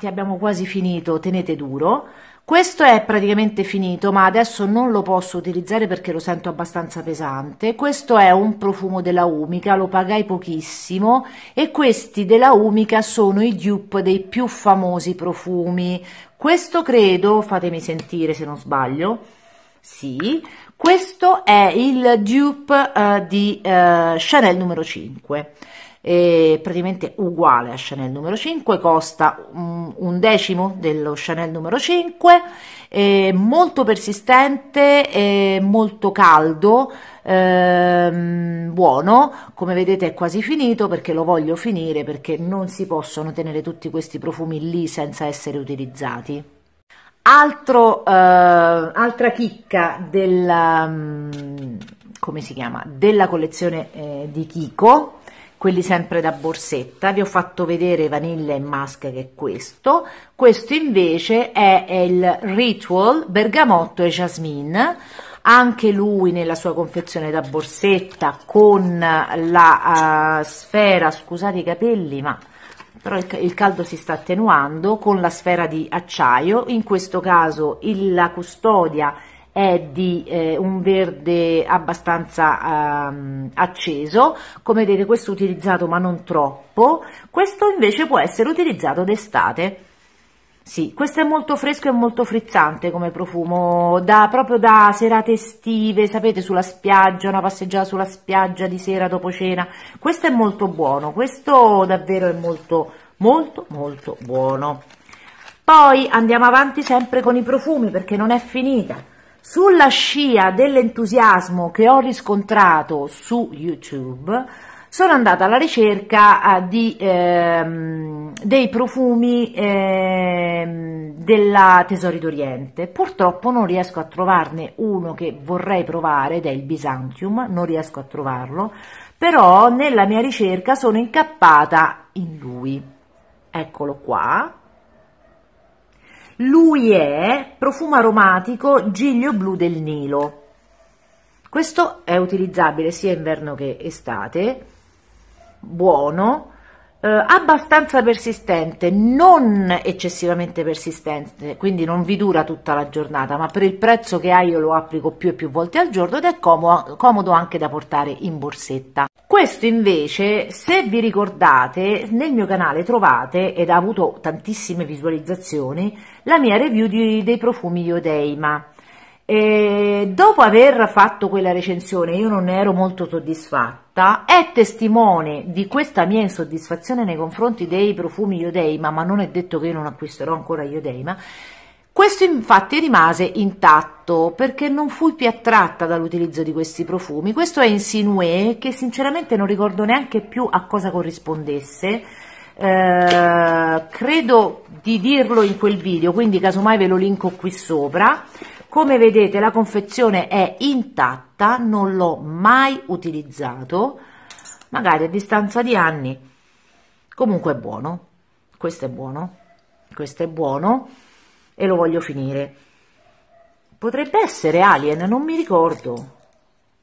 avanti, abbiamo quasi finito, tenete duro. Questo è praticamente finito, ma adesso non lo posso utilizzare perché lo sento abbastanza pesante. Questo è un profumo della Umica, lo pagai pochissimo e questi della Umica sono i dupe dei più famosi profumi. Questo credo, fatemi sentire se non sbaglio, sì, questo è il dupe eh, di eh, Chanel numero 5 eh, praticamente uguale a Chanel numero 5, costa un, decimo dello Chanel numero 5, eh, molto persistente, eh, molto caldo, ehm, buono, come vedete è quasi finito perché lo voglio finire perché non si possono tenere tutti questi profumi lì senza essere utilizzati. Altro, eh, altra chicca della, mm, della collezione eh, di Kiko quelli sempre da borsetta, vi ho fatto vedere Vanilla e Musk che è questo, questo invece è il Ritual Bergamotto e Jasmine, anche lui nella sua confezione da borsetta con la uh, sfera, scusate i capelli ma però il, caldo si sta attenuando con la sfera di acciaio, in questo caso il, la custodia è di eh, un verde abbastanza ehm, acceso, come vedete questo utilizzato ma non troppo, questo invece può essere utilizzato d'estate. Sì, questo è molto fresco e molto frizzante come profumo, da, proprio da serate estive, sapete, sulla spiaggia, una passeggiata sulla spiaggia di sera dopo cena. Questo è molto buono, questo davvero è molto, molto, molto buono. Poi andiamo avanti sempre con i profumi perché non è finita. Sulla scia dell'entusiasmo che ho riscontrato su YouTube, sono andata alla ricerca eh, di, ehm, dei profumi ehm, della Tesori d'Oriente. Purtroppo non riesco a trovarne uno che vorrei provare ed è il Byzantium, non riesco a trovarlo, però nella mia ricerca sono incappata in lui. Eccolo qua, lui è profumo aromatico giglio blu del Nilo. Questo è utilizzabile sia inverno che estate, buono, eh, abbastanza persistente, non eccessivamente persistente, quindi non vi dura tutta la giornata, ma per il prezzo che ha io lo applico più e più volte al giorno ed è comodo, comodo anche da portare in borsetta. Questo invece, se vi ricordate, nel mio canale trovate, ed ha avuto tantissime visualizzazioni, la mia review di, dei profumi di Odeima. E dopo aver fatto quella recensione, io non ne ero molto soddisfatta, è testimone di questa mia insoddisfazione nei confronti dei profumi Iodeima, ma non è detto che io non acquisterò ancora Iodeima, questo infatti rimase intatto perché non fui più attratta dall'utilizzo di questi profumi. Questo è insinué che sinceramente non ricordo neanche più a cosa corrispondesse. Eh, credo di dirlo in quel video, quindi casomai ve lo linko qui sopra come vedete la confezione è intatta non l'ho mai utilizzato magari a distanza di anni comunque è buono questo è buono questo è buono e lo voglio finire potrebbe essere Alien non mi ricordo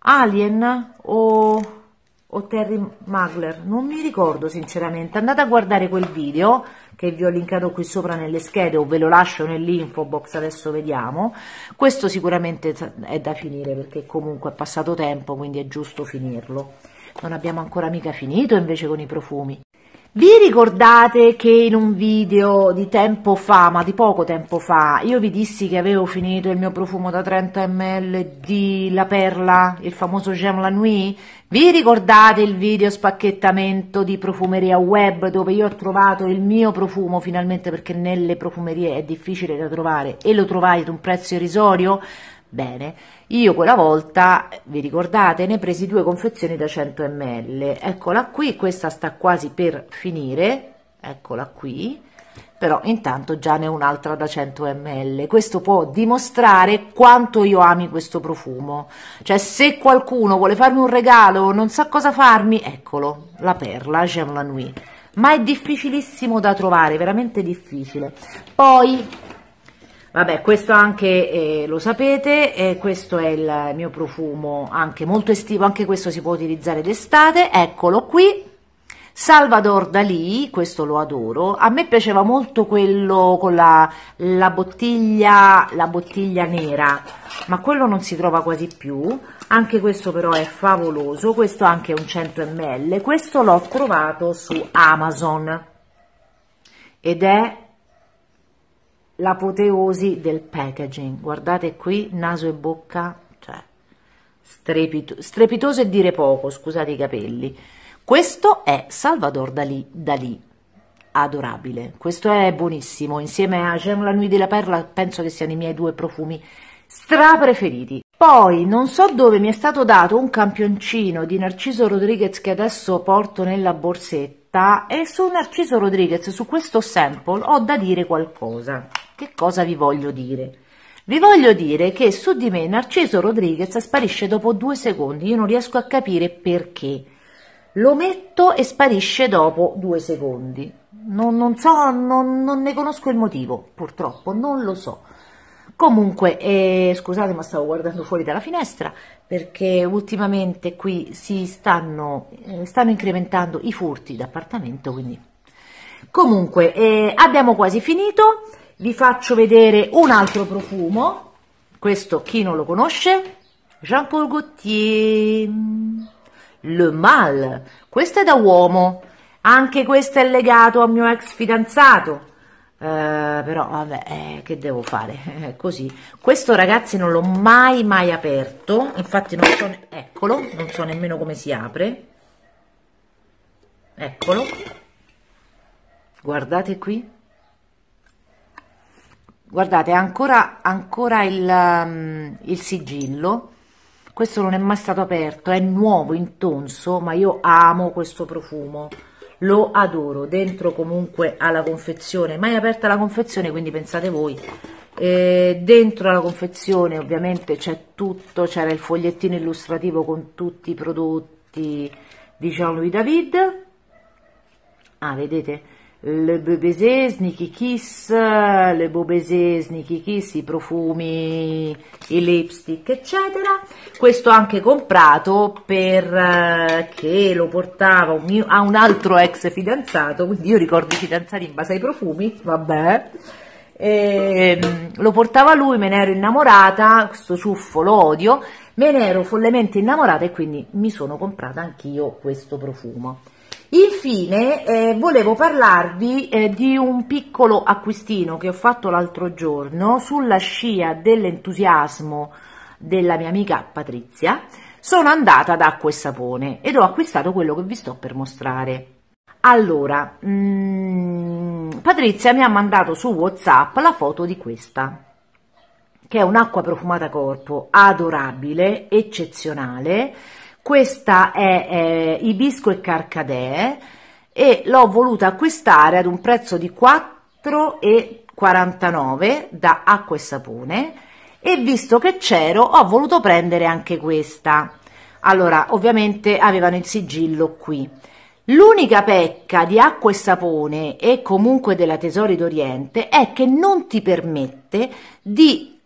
Alien o o Terry Magler, non mi ricordo sinceramente, andate a guardare quel video che vi ho linkato qui sopra nelle schede o ve lo lascio nell'info box, adesso vediamo, questo sicuramente è da finire perché comunque è passato tempo quindi è giusto finirlo, non abbiamo ancora mica finito invece con i profumi. Vi ricordate che in un video di tempo fa, ma di poco tempo fa, io vi dissi che avevo finito il mio profumo da 30 ml di La Perla, il famoso Gem La Nuit? Vi ricordate il video spacchettamento di profumeria web dove io ho trovato il mio profumo finalmente perché nelle profumerie è difficile da trovare e lo trovai ad un prezzo irrisorio? Bene, io quella volta, vi ricordate, ne presi due confezioni da 100 ml, eccola qui, questa sta quasi per finire, eccola qui, però intanto già ne ho un'altra da 100 ml, questo può dimostrare quanto io ami questo profumo, cioè se qualcuno vuole farmi un regalo, non sa cosa farmi, eccolo, la perla, Jean Lanui, ma è difficilissimo da trovare, veramente difficile, poi Vabbè, questo anche eh, lo sapete, eh, questo è il mio profumo anche molto estivo, anche questo si può utilizzare d'estate, eccolo qui. Salvador Dalì, questo lo adoro, a me piaceva molto quello con la, la, bottiglia, la bottiglia nera, ma quello non si trova quasi più, anche questo però è favoloso, questo anche è un 100 ml, questo l'ho trovato su Amazon ed è l'apoteosi del packaging. Guardate qui, naso e bocca, cioè strepito, strepitoso e dire poco, scusate i capelli. Questo è Salvador Dalì, Dalì, adorabile. Questo è buonissimo, insieme a Jean La Nuit la Perla penso che siano i miei due profumi stra preferiti. Poi non so dove mi è stato dato un campioncino di Narciso Rodriguez che adesso porto nella borsetta Rosetta e su Narciso Rodriguez, su questo sample, ho da dire qualcosa. Che cosa vi voglio dire? Vi voglio dire che su di me Narciso Rodriguez sparisce dopo due secondi, io non riesco a capire perché. Lo metto e sparisce dopo due secondi. Non, non so, non, non ne conosco il motivo, purtroppo, non lo so. Comunque, eh, scusate ma stavo guardando fuori dalla finestra perché ultimamente qui si stanno, eh, stanno incrementando i furti d'appartamento, quindi... Comunque, eh, abbiamo quasi finito, vi faccio vedere un altro profumo, questo chi non lo conosce, Jean-Paul Gaultier, Le Mal, questo è da uomo, anche questo è legato al mio ex fidanzato, Uh, però vabbè, eh, che devo fare? così. Questo ragazzi non l'ho mai mai aperto, infatti non so, eccolo, non so nemmeno come si apre. Eccolo. Guardate qui. Guardate, ancora, ancora il, um, il sigillo. Questo non è mai stato aperto, è nuovo, intonso, ma io amo questo profumo lo adoro dentro comunque alla confezione mai aperta la confezione quindi pensate voi eh, dentro alla confezione ovviamente c'è tutto c'era il fogliettino illustrativo con tutti i prodotti diciamo, di Jean-Louis David ah vedete le Beu Baisers, Nicky Kiss, le Beau Baisers, Nicky Kiss, i profumi, i lipstick, eccetera. Questo anche comprato perché eh, lo portava un mio, a un altro ex fidanzato, quindi io ricordo i fidanzati in base ai profumi, vabbè. E, ehm, lo portava lui, me ne ero innamorata, questo ciuffo lo odio, me ne ero follemente innamorata e quindi mi sono comprata anch'io questo profumo. Infine eh, volevo parlarvi eh, di un piccolo acquistino che ho fatto l'altro giorno sulla scia dell'entusiasmo della mia amica Patrizia. Sono andata ad Acqua e Sapone ed ho acquistato quello che vi sto per mostrare. Allora, mh, mm, Patrizia mi ha mandato su WhatsApp la foto di questa, che è un'acqua profumata corpo adorabile, eccezionale questa è eh, Ibisco e Carcadee e l'ho voluta acquistare ad un prezzo di 4,49 da Acqua e Sapone e visto che c'ero ho voluto prendere anche questa. Allora, ovviamente avevano il sigillo qui. L'unica pecca di acqua e sapone e comunque della Tesori d'Oriente è che non ti permette di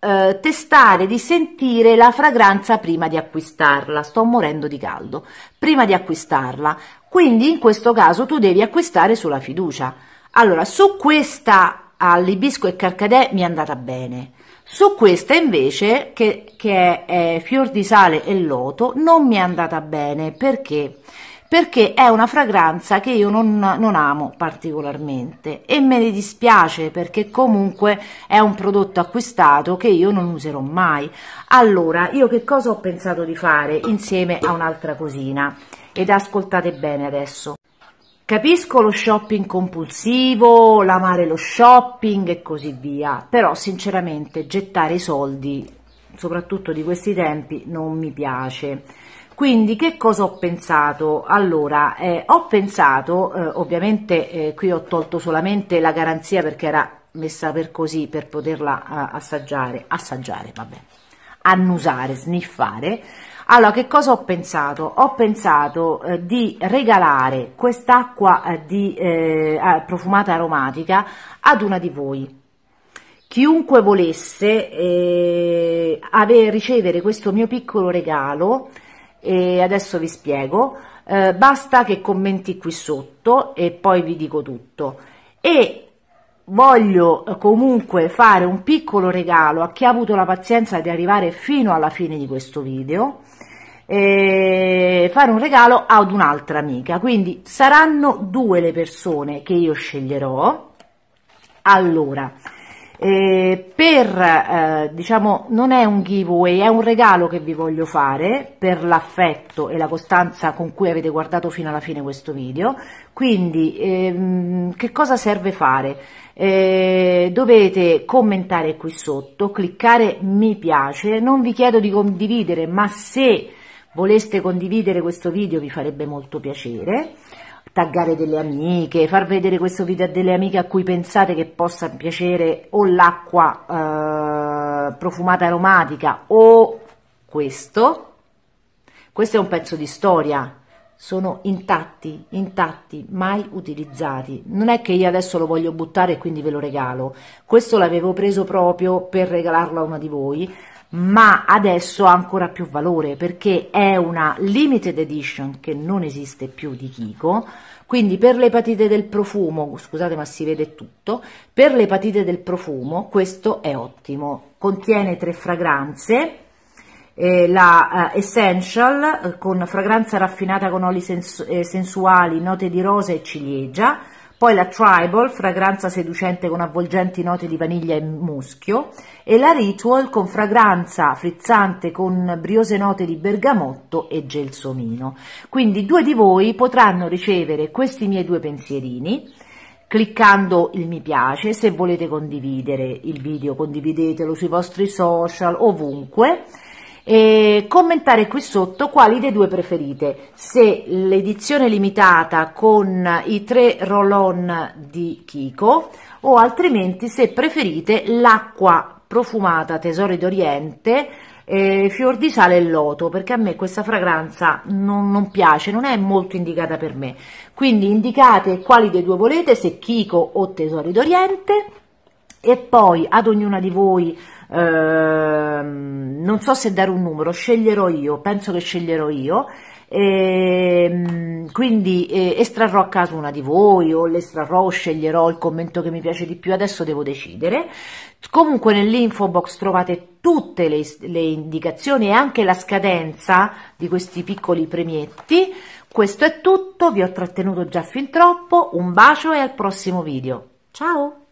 eh, testare, di sentire la fragranza prima di acquistarla. Sto morendo di caldo. Prima di acquistarla. Quindi in questo caso tu devi acquistare sulla fiducia. Allora, su questa all'ibisco e carcadè mi è andata bene. Su questa invece, che, che è, è fior di sale e loto, non mi è andata bene perché perché è una fragranza che io non, non, amo particolarmente e me ne dispiace perché comunque è un prodotto acquistato che io non userò mai. Allora, io che cosa ho pensato di fare insieme a un'altra cosina? Ed ascoltate bene adesso. Capisco lo shopping compulsivo, l'amare lo shopping e così via, però sinceramente gettare i soldi, soprattutto di questi tempi, non mi piace quindi che cosa ho pensato? Allora, eh, ho pensato, eh, ovviamente eh, qui ho tolto solamente la garanzia perché era messa per così per poterla assaggiare, assaggiare, vabbè, annusare, sniffare. Allora, che cosa ho pensato? Ho pensato eh, di regalare quest'acqua eh, eh profumata aromatica ad una di voi. Chiunque volesse eh, avere, ricevere questo mio piccolo regalo, e adesso vi spiego. Eh, basta che commenti qui sotto e poi vi dico tutto. E voglio eh, comunque fare un piccolo regalo a chi ha avuto la pazienza di arrivare fino alla fine di questo video e fare un regalo ad un'altra amica quindi saranno due le persone che io sceglierò allora eh, per, eh, diciamo, non è un giveaway, è un regalo che vi voglio fare per l'affetto e la costanza con cui avete guardato fino alla fine questo video. Quindi, ehm, che cosa serve fare? Eh, dovete commentare qui sotto, cliccare mi piace, non vi chiedo di condividere, ma se voleste condividere questo video vi farebbe molto piacere taggare delle amiche, far vedere questo video a delle amiche a cui pensate che possa piacere o l'acqua eh, profumata aromatica o questo. Questo è un pezzo di storia. Sono intatti, intatti, mai utilizzati. Non è che io adesso lo voglio buttare e quindi ve lo regalo. Questo l'avevo preso proprio per regalarlo a una di voi ma adesso ha ancora più valore perché è una limited edition che non esiste più di Kiko, quindi per l'epatite del profumo, scusate ma si vede tutto, per l'epatite del profumo questo è ottimo, contiene tre fragranze, eh, la eh, Essential eh, con fragranza raffinata con oli sensu eh, sensuali, note di rosa e ciliegia, poi la Tribal, fragranza seducente con avvolgenti note di vaniglia e muschio, e la Ritual con fragranza frizzante con briose note di bergamotto e gelsomino. Quindi due di voi potranno ricevere questi miei due pensierini cliccando il mi piace, se volete condividere il video condividetelo sui vostri social, ovunque e commentare qui sotto quali dei due preferite, se l'edizione limitata con i tre roll-on di Kiko o altrimenti se preferite l'acqua profumata Tesori d'Oriente eh, fior di sale e loto perché a me questa fragranza non, non, piace, non è molto indicata per me. Quindi indicate quali dei due volete, se Kiko o Tesori d'Oriente e poi ad ognuna di voi ehm, non so se dare un numero, sceglierò io, penso che sceglierò io. E, ehm, quindi eh, estrarrò a caso una di voi o l'estrarrò o sceglierò il commento che mi piace di più, adesso devo decidere. Comunque nell'info box trovate tutte le, le indicazioni e anche la scadenza di questi piccoli premietti. Questo è tutto, vi ho trattenuto già fin troppo, un bacio e al prossimo video. Ciao!